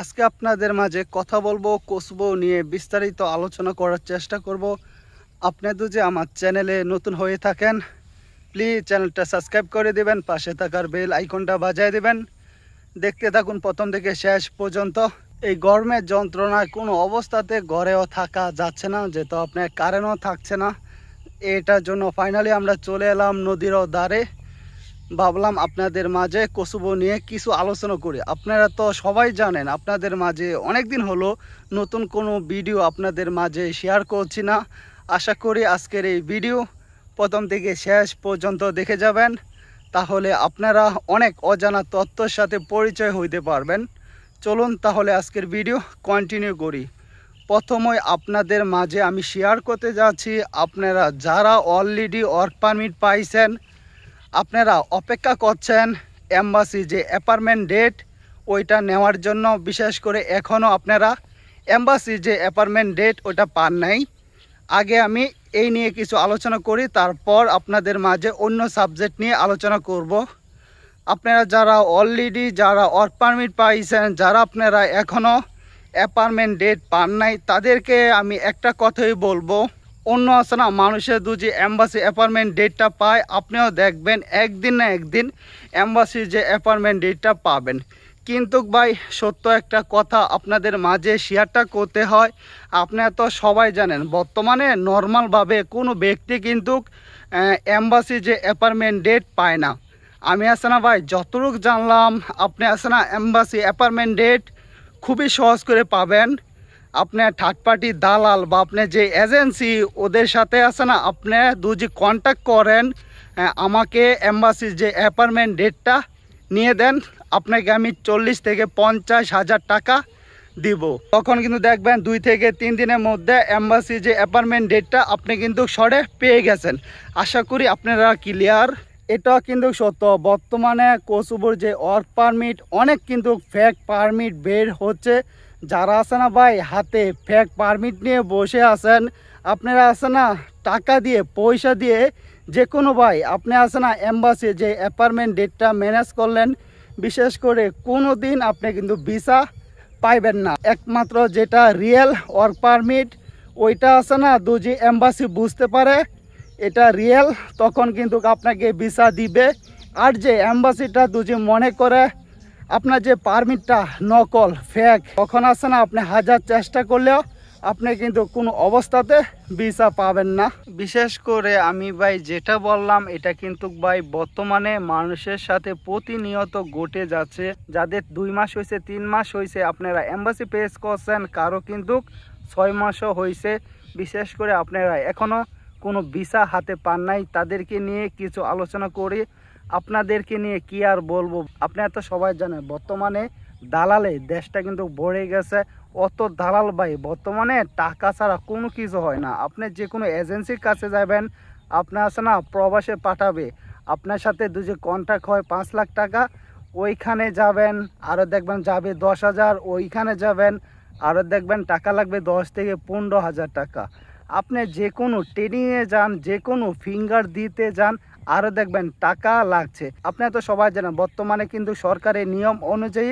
আজকে আপনাদের মাঝে কথা বলবো কষবো নিয়ে বিস্তারিত আলোচনা করার চেষ্টা করব আপনাদের যে আমার চ্যানেলে নতুন হয়ে থাকেন প্লিজ চ্যানেলটা সাবস্ক্রাইব করে দেবেন পাশে থাকার বেল আইকনটা বাজায় দেবেন দেখতে থাকুন প্রথম থেকে শেষ পর্যন্ত এই গরমের যন্ত্রণায় কোনো অবস্থাতে ঘরেও থাকা যাচ্ছে না যেহেতু আপনার কারেন্টও থাকছে না এটার জন্য ফাইনালি আমরা চলে এলাম নদীরও দ্বারে ভাবলাম আপনাদের মাঝে কসুবো নিয়ে কিছু আলোচনা করি আপনারা তো সবাই জানেন আপনাদের মাঝে অনেক দিন হলো নতুন কোনো ভিডিও আপনাদের মাঝে শেয়ার করছি না আশা করি আজকের এই ভিডিও প্রথম থেকে শেষ পর্যন্ত দেখে যাবেন তাহলে আপনারা অনেক অজানা তত্ত্বর সাথে পরিচয় হইতে পারবেন চলুন তাহলে আজকের ভিডিও কন্টিনিউ করি প্রথমে আপনাদের মাঝে আমি শেয়ার করতে যাচ্ছি আপনারা যারা অলরেডি ওয়ার্ক পারমিট পাইছেন আপনারা অপেক্ষা করছেন এম্বাসি যে অ্যাপার্টমেন্ট ডেট ওইটা নেওয়ার জন্য বিশেষ করে এখনও আপনারা এম্বাসি যে অ্যাপার্টমেন্ট ডেট ওটা পান নাই আগে আমি এই নিয়ে কিছু আলোচনা করি তারপর আপনাদের মাঝে অন্য সাবজেক্ট নিয়ে আলোচনা করব আপনারা যারা অলরেডি যারা ওয়ার্ক পারমিট পাইছেন যারা আপনারা এখনও অ্যাপার্টমেন্ট ডেট পান নাই তাদেরকে আমি একটা কথাই বলবো অন্য আছে না মানুষের দু যে অ্যাম্বাসি অ্যাপার্টমেন্ট ডেটটা পায় আপনিও দেখবেন একদিন না একদিন অ্যাম্বাসির যে অ্যাপার্টমেন্ট ডেটটা পাবেন কিন্তু ভাই সত্য একটা কথা আপনাদের মাঝে শেয়ারটা করতে হয় আপনি তো সবাই জানেন বর্তমানে নর্মালভাবে কোনো ব্যক্তি কিন্তু অ্যাম্বাসি যে অ্যাপার্টমেন্ট ডেট পায় না আমি না ভাই যতটুক জানলাম আপনি না অ্যাম্বাসি অ্যাপার্টমেন্ট ডেট খুবই সহজ করে পাবেন আপনার থার্ড পার্টি দালাল বা আপনার যে এজেন্সি ওদের সাথে আছে না আপনি দুজি কন্ট্যাক্ট করেন আমাকে এম্বাসির যে অ্যাপার্টমেন্ট ডেটটা নিয়ে দেন আপনাকে আমি চল্লিশ থেকে পঞ্চাশ হাজার টাকা দিব তখন কিন্তু দেখবেন দুই থেকে তিন দিনের মধ্যে অ্যাম্বাসি যে অ্যাপার্টমেন্ট ডেটটা আপনি কিন্তু সরে পেয়ে গেছেন আশা করি আপনারা ক্লিয়ার এটা কিন্তু সত্য বর্তমানে কোচুবুর যে ওয়ার্ক পারমিট অনেক কিন্তু ফেক পারমিট বের হচ্ছে যারা আছে না ভাই হাতে ফেক পারমিট নিয়ে বসে আছেন আপনারা আছে না টাকা দিয়ে পয়সা দিয়ে যে কোনো ভাই আপনি আছে না অ্যাম্বাসি যে অ্যাপার্টমেন্ট ডেটটা ম্যানেজ করলেন বিশেষ করে কোনো দিন আপনি কিন্তু ভিসা পাইবেন না একমাত্র যেটা রিয়েল ওয়ার্ক পারমিট ওইটা আছে না দুজি অ্যাম্বাসি বুঝতে পারে এটা রিয়েল তখন কিন্তু আপনাকে ভিসা দিবে আর যে অ্যাম্বাসিটা দুজি মনে করে আপনার যে পারমিটটা নকল ফ্যাক কখন আসে না আপনি হাজার চেষ্টা করলেও আপনি কিন্তু কোনো অবস্থাতে ভিসা পাবেন না বিশেষ করে আমি ভাই যেটা বললাম এটা কিন্তু ভাই বর্তমানে মানুষের সাথে প্রতিনিয়ত ঘটে যাচ্ছে যাদের দুই মাস হয়েছে তিন মাস হয়েছে আপনারা এম্বাসি পেস করছেন কারো কিন্তু ছয় মাসও হয়েছে বিশেষ করে আপনারা এখনও কোনো ভিসা হাতে পান নাই তাদেরকে নিয়ে কিছু আলোচনা করি আপনাদেরকে নিয়ে কি আর বলবো আপনি তো সবাই জানেন বর্তমানে দালালে দেশটা কিন্তু ভরে গেছে অত দালাল ভাই বর্তমানে টাকা ছাড়া কোনো কিছু হয় না আপনি যে কোনো এজেন্সির কাছে যাবেন আপনার আছে না প্রবাসে পাঠাবে আপনার সাথে দুজে কন্ট্রাক্ট হয় পাঁচ লাখ টাকা ওইখানে যাবেন আরও দেখবেন যাবে দশ হাজার ওইখানে যাবেন আরও দেখবেন টাকা লাগবে দশ থেকে পনেরো হাজার টাকা আপনি যে কোনো ট্রেনিংয়ে যান যে কোনো ফিঙ্গার দিতে যান আরও দেখবেন টাকা লাগছে আপনারা তো সবাই জানেন বর্তমানে কিন্তু সরকারের নিয়ম অনুযায়ী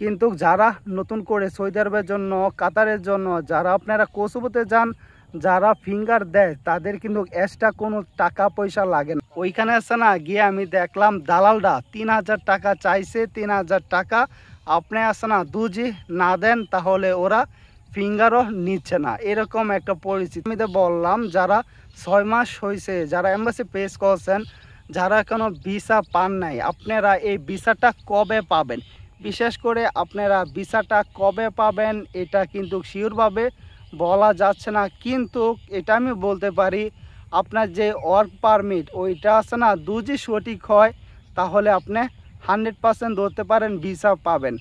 কিন্তু যারা নতুন করে সৌদি আরবের জন্য কাতারের জন্য যারা আপনারা কসুবতে যান যারা ফিঙ্গার দেয় তাদের কিন্তু এক্সট্রা কোনো টাকা পয়সা লাগে না ওইখানে আসছে না গিয়ে আমি দেখলাম দালালরা তিন হাজার টাকা চাইছে তিন হাজার টাকা আপনি আসে না দুজি না দেন তাহলে ওরা ফিঙ্গারও নিচ্ছে না এরকম একটা পরিস্থিতি আমি তো বললাম যারা ছয় মাস হয়েছে যারা এম্বাসি পেস করছেন যারা কোনো ভিসা পান নাই আপনারা এই ভিসাটা কবে পাবেন বিশেষ করে আপনারা ভিসাটা কবে পাবেন এটা কিন্তু শিওরভাবে বলা যাচ্ছে না কিন্তু এটা আমি বলতে পারি আপনার যে ওয়ার্ক পারমিট ওইটা আছে না দুজি সঠিক হয় তাহলে আপনি হান্ড্রেড পারসেন্ট ধরতে পারেন ভিসা পাবেন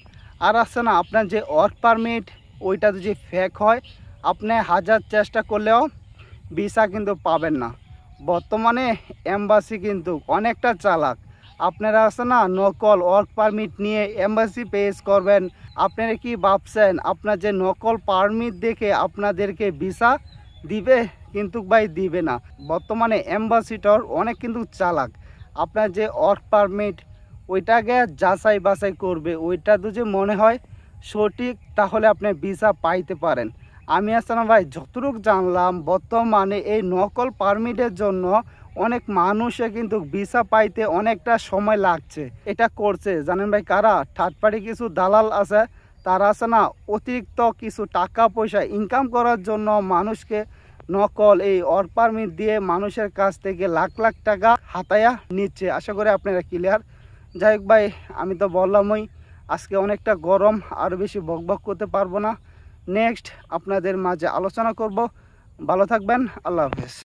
আর আছে না আপনার যে ওয়ার্ক পারমিট ওইটা যদি ফেক হয় আপনি হাজার চেষ্টা করলেও ভিসা কিন্তু পাবেন না বর্তমানে এম্বাসি কিন্তু অনেকটা চালাক আপনারা আছে না নকল ওয়ার্ক পারমিট নিয়ে এম্বাসি পেস করবেন আপনারা কি ভাবছেন আপনার যে নকল পারমিট দেখে আপনাদেরকে ভিসা দিবে কিন্তু ভাই দিবে না বর্তমানে এম্বাসিটর অনেক কিন্তু চালাক আপনার যে ওয়ার্ক পারমিট ওইটাকে যাচাই বাছাই করবে ওইটা তো যে মনে হয় সঠিক তাহলে আপনি ভিসা পাইতে পারেন আমি আসলাম ভাই যতটুক জানলাম বর্তমানে এই নকল পারমিটের জন্য অনেক মানুষে কিন্তু ভিসা পাইতে অনেকটা সময় লাগছে এটা করছে জানেন ভাই কারা থার্ড পার্টি কিছু দালাল আছে তারা আছে না অতিরিক্ত কিছু টাকা পয়সা ইনকাম করার জন্য মানুষকে নকল এই অর পারমিট দিয়ে মানুষের কাছ থেকে লাখ লাখ টাকা হাতায়া নিচ্ছে আশা করি আপনারা ক্লিয়ার যাই হোক ভাই আমি তো বললামই আজকে অনেকটা গরম আর বেশি বকবক করতে পারবো না নেক্সট আপনাদের মাঝে আলোচনা করব ভালো থাকবেন আল্লাহ হাফেজ